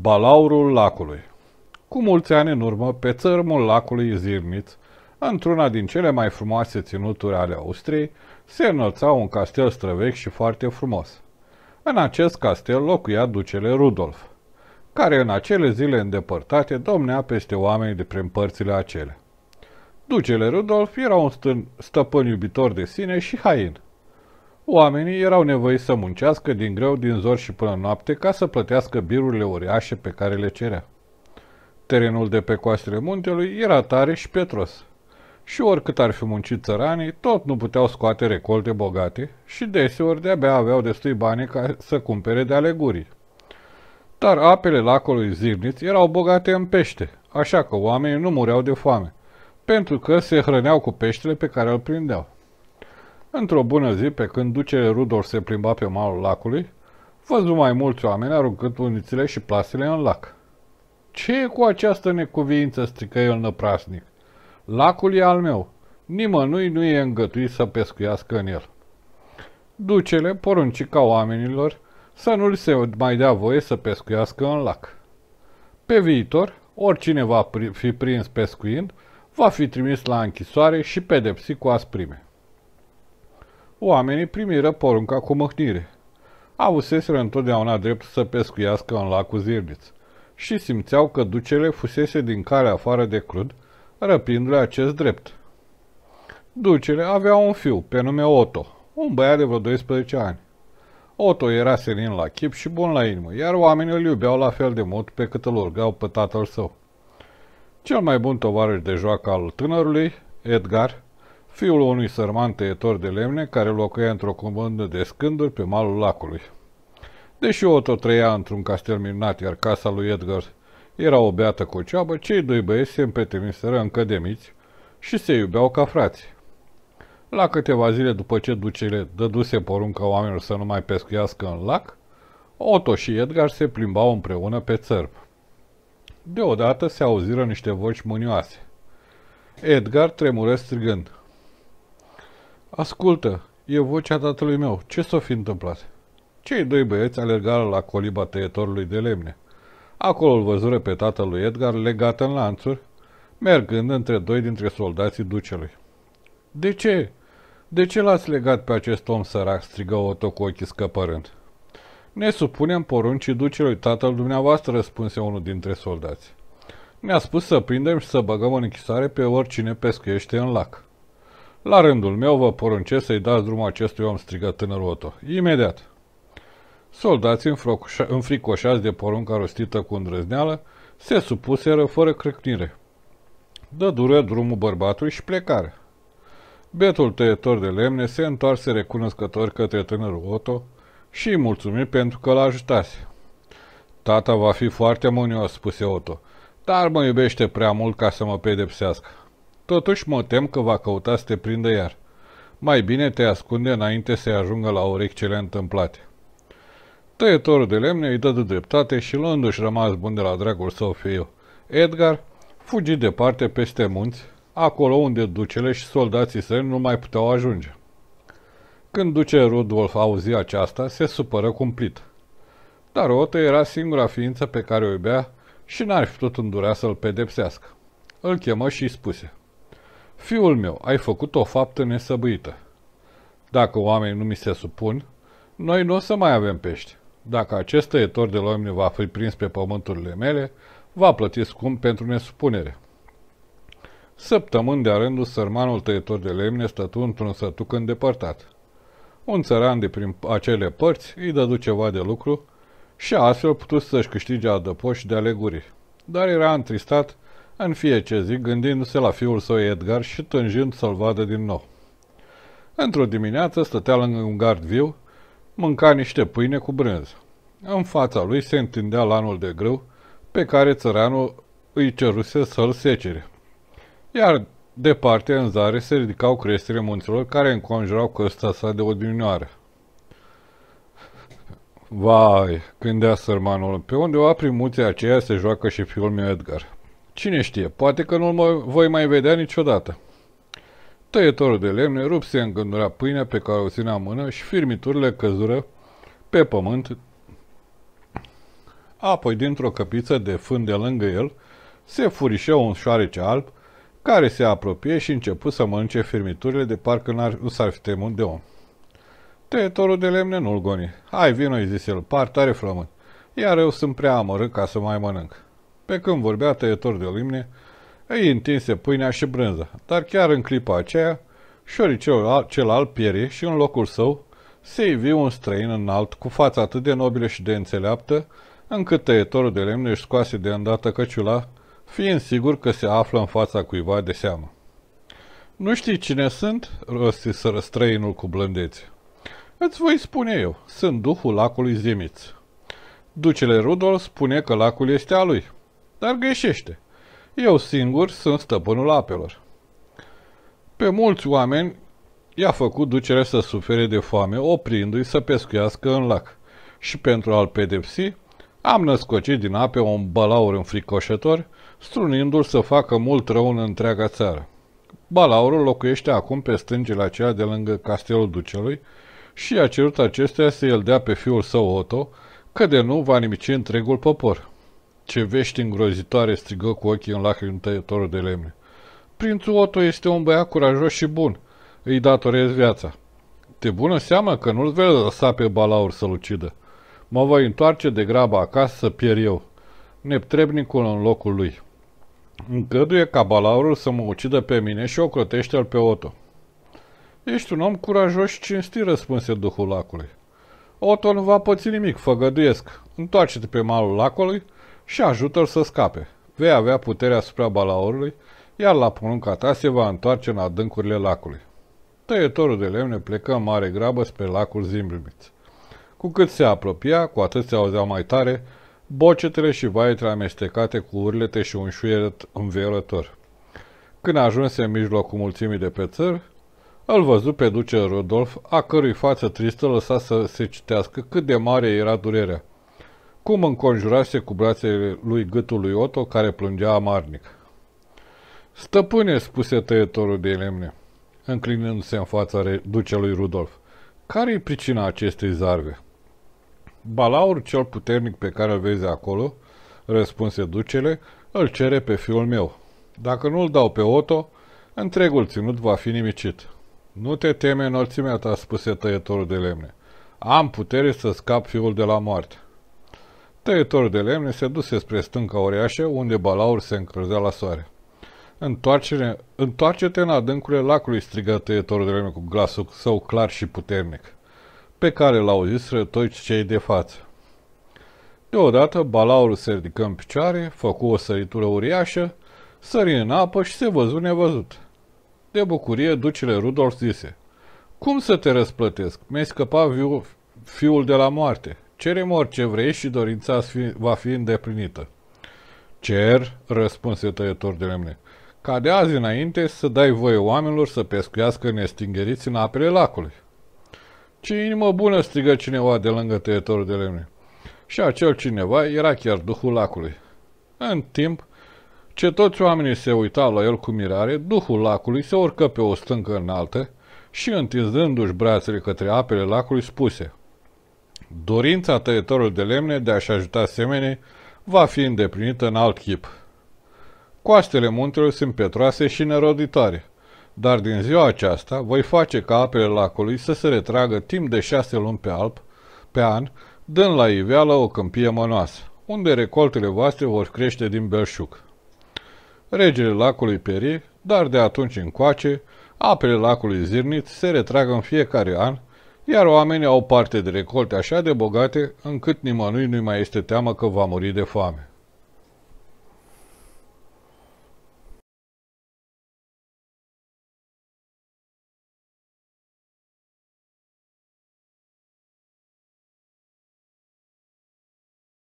Balaurul lacului. Cu mulți ani în urmă, pe țărmul lacului Zirnit, într-una din cele mai frumoase ținuturi ale Austriei, se înălța un castel străvechi și foarte frumos. În acest castel locuia ducele Rudolf, care în acele zile îndepărtate domnea peste oameni de prin părțile acele. Ducele Rudolf era un stăpân iubitor de sine și hain – Oamenii erau nevoiți să muncească din greu, din zor și până noapte ca să plătească birurile uriașe pe care le cerea. Terenul de pe coastele muntelui era tare și pietros. Și oricât ar fi muncit țăranii, tot nu puteau scoate recolte bogate și deseori de-abia aveau destui bani ca să cumpere de alegurii. Dar apele lacului Zirniț erau bogate în pește, așa că oamenii nu mureau de foame, pentru că se hrăneau cu peștele pe care îl prindeau. Într-o bună zi, pe când duce rudor se plimba pe malul lacului, văzu mai mulți oameni aruncând unițele și plasele în lac. Ce e cu această necuviință?" strică el năprasnic. Lacul e al meu. Nimănui nu e îngătuit să pescuiască în el." Ducele porunci ca oamenilor să nu se mai dea voie să pescuiască în lac. Pe viitor, oricine va fi prins pescuind, va fi trimis la închisoare și pedepsit cu asprime oamenii primiră porunca cu măhnire. Avuseseră întotdeauna dreptul să pescuiască în lacul Zirniț și simțeau că ducele fusese din care afară de crud, răpindu-le acest drept. Ducele avea un fiu, pe nume Otto, un băiat de vreo 12 ani. Otto era senin la chip și bun la inimă, iar oamenii îl iubeau la fel de mult pe cât îl urgau pe tatăl său. Cel mai bun tovarăș de joacă al tânărului, Edgar, fiul unui sărman tăietor de lemne care locuia într-o comandă de scânduri pe malul lacului. Deși Otto trăia într-un castel minunat, iar casa lui Edgar era o beată cu ceabă, cei doi băieți se împeteniseră încă de și se iubeau ca frați. La câteva zile după ce ducele dăduse porunca oamenilor să nu mai pescuiască în lac, Otto și Edgar se plimbau împreună pe țărb. Deodată se auziră niște voci mânioase. Edgar tremură strigând – Ascultă, e vocea tatălui meu. Ce s-o fi întâmplat? Cei doi băieți alergară la coliba tăietorului de lemne. Acolo îl văzură pe tatăl lui Edgar legat în lanțuri, mergând între doi dintre soldații ducelui. De ce? De ce l-ați legat pe acest om sărac?" strigă Otto cu ochii scăpărând. Ne supunem poruncii ducelui tatăl dumneavoastră," răspunse unul dintre soldați. Ne-a spus să prindem și să băgăm în închisare pe oricine pescuiește în lac." La rândul meu vă poruncesc să-i dați drumul acestui om, strigă tânărul Otto. Imediat! Soldații înfricoșați de porunca rostită cu îndrăzneală se supuseră fără crăcnire. Dă dură drumul bărbatului și plecare. Betul tăietor de lemne se întoarse recunoscător către tânărul Otto și îi mulțumi pentru că l-a ajutase. Tata va fi foarte mânios, spuse Otto, dar mă iubește prea mult ca să mă pedepsească. Totuși mă tem că va căuta să te prindă iar. Mai bine te ascunde înainte să-i ajungă la urechi cele întâmplate. Tăietorul de lemne îi dă de dreptate și luându-și rămas bun de la dragul său fiu, Edgar fugi departe peste munți, acolo unde ducele și soldații săi nu mai puteau ajunge. Când duce Rudolf auzi aceasta, se supără cumplit. Dar Otto era singura ființă pe care o iubea și n-ar fi putut îndurea să-l pedepsească. Îl chemă și îi spuse – Fiul meu, ai făcut o faptă nesăbuită. Dacă oamenii nu mi se supun, noi nu o să mai avem pești. Dacă acest tăietor de loimne va fi prins pe pământurile mele, va plăti scump pentru nesupunere. Săptămâni de-a rândul, sărmanul tăietor de lemne stătu într-un sătuc îndepărtat. Un țăran de prin acele părți îi dădu ceva de lucru și astfel putut să-și câștige adăpoși de aleguri. Dar era întristat în ce zi, gândindu-se la fiul său Edgar și tânjind să-l vadă din nou. Într-o dimineață stătea lângă un gard viu, mânca niște pâine cu brânză. În fața lui se întindea lanul de grâu, pe care țăranul îi ceruse să-l secere. Iar departe, în zare, se ridicau creștile munților care înconjurau căsta sa de odinioară. Vai, gândea sărmanul, pe unde o muții aceea se joacă și fiul meu Edgar. Cine știe, poate că nu-l mă voi mai vedea niciodată. Tăietorul de lemne rupse în gândura pâinea pe care o ținea în mână și firmiturile căzură pe pământ. Apoi, dintr-o căpiță de fân de lângă el, se furișă un șoarece alb, care se apropie și începu să mănânce firmiturile de parcă nu s-ar fi temut de om. Tăietorul de lemne nu-l goni. Hai, vino, îi zise el, par tare flământ. Iar eu sunt prea amărât ca să mai mănânc. Pe când vorbea tăietor de limne, îi întinse pâinea și brânza, dar chiar în clipa aceea, șorii cel celălalt pieri și în locul său se ivi un străin înalt cu fața atât de nobilă și de înțeleaptă, încât tăietorul de lemne își scoase de îndată căciula, fiind sigur că se află în fața cuiva de seamă. Nu știi cine sunt?" rostiseră străinul cu blândețe. Îți voi spune eu, sunt duhul lacului Zimiț." Ducele Rudolf spune că lacul este a lui." dar greșește. Eu singur sunt stăpânul apelor. Pe mulți oameni i-a făcut ducerea să sufere de foame, oprindu-i să pescuiască în lac. Și pentru a-l pedepsi, am născocit din ape un balaur înfricoșător, strunindu-l să facă mult rău în întreaga țară. Balaurul locuiește acum pe stângele aceea de lângă castelul ducelui și a cerut acestea să-i dea pe fiul său Otto, că de nu va nimici întregul popor. Ce vești îngrozitoare strigă cu ochii în lacrimi tăietorul de lemne. Prințul Otto este un băiat curajos și bun. Îi datorez viața. Te bună seama că nu-l vei lăsa pe balaur să-l ucidă. Mă voi întoarce de grabă acasă să pier eu. Neptrebnicul în locul lui. Îngăduie ca balaurul să mă ucidă pe mine și ocrotește-l pe Otto. Ești un om curajos și cinstit, răspunse duhul lacului. Otto nu va păți nimic, făgăduiesc. Întoarce-te pe malul lacului și ajută-l să scape. Vei avea puterea asupra balaurului, iar la porunca ta se va întoarce în adâncurile lacului. Tăietorul de lemne plecă în mare grabă spre lacul Zimbrimiț. Cu cât se apropia, cu atât se auzea mai tare bocetele și vaietele amestecate cu urlete și un șuieret înviorător. Când ajunse în mijlocul mulțimii de pe țări, îl văzu pe duce Rodolf, a cărui față tristă lăsa să se citească cât de mare era durerea. Cum înconjurase cu brațele lui gâtul lui Otto, care plângea amarnic. Stăpâne, spuse tăietorul de lemne, înclinându-se în fața ducelui Rudolf, care-i pricina acestei zarve? Balaur cel puternic pe care îl vezi acolo, răspunse ducele, îl cere pe fiul meu. Dacă nu-l dau pe Otto, întregul ținut va fi nimicit. Nu te teme înălțimea ta, spuse tăietorul de lemne. Am putere să scap fiul de la moarte. Tăietorul de lemne se duse spre stânca oreașă, unde balaur se încălzea la soare. Întoarce-te întoarce în adâncurile lacului, strigă tăietorul de lemne cu glasul său clar și puternic, pe care l-au zis toți cei de față. Deodată, balaurul se ridică în picioare, făcu o săritură uriașă, sări în apă și se văzu nevăzut. De bucurie, ducele Rudolf zise, Cum să te răsplătesc? Mi-ai scăpat fiul de la moarte. Cerem orice vrei și dorința va fi îndeplinită. Cer, răspunse tăietor de lemne, ca de azi înainte să dai voie oamenilor să pescuiască nestingeriți în apele lacului. Ce inimă bună strigă cineva de lângă tăietorul de lemne. Și acel cineva era chiar duhul lacului. În timp ce toți oamenii se uitau la el cu mirare, duhul lacului se urcă pe o stâncă înaltă și, întinzându-și brațele către apele lacului, spuse – Dorința tăietorului de lemne de a-și ajuta semene va fi îndeplinită în alt chip. Coastele muntelor sunt petroase și neroditoare, dar din ziua aceasta voi face ca apele lacului să se retragă timp de șase luni pe alb, pe an, dând la iveală o câmpie mănoasă, unde recoltele voastre vor crește din belșug. Regele lacului perie, dar de atunci încoace, apele lacului zirnit se retrag în fiecare an, iar oamenii au parte de recolte așa de bogate încât nimănui nu mai este teamă că va muri de foame.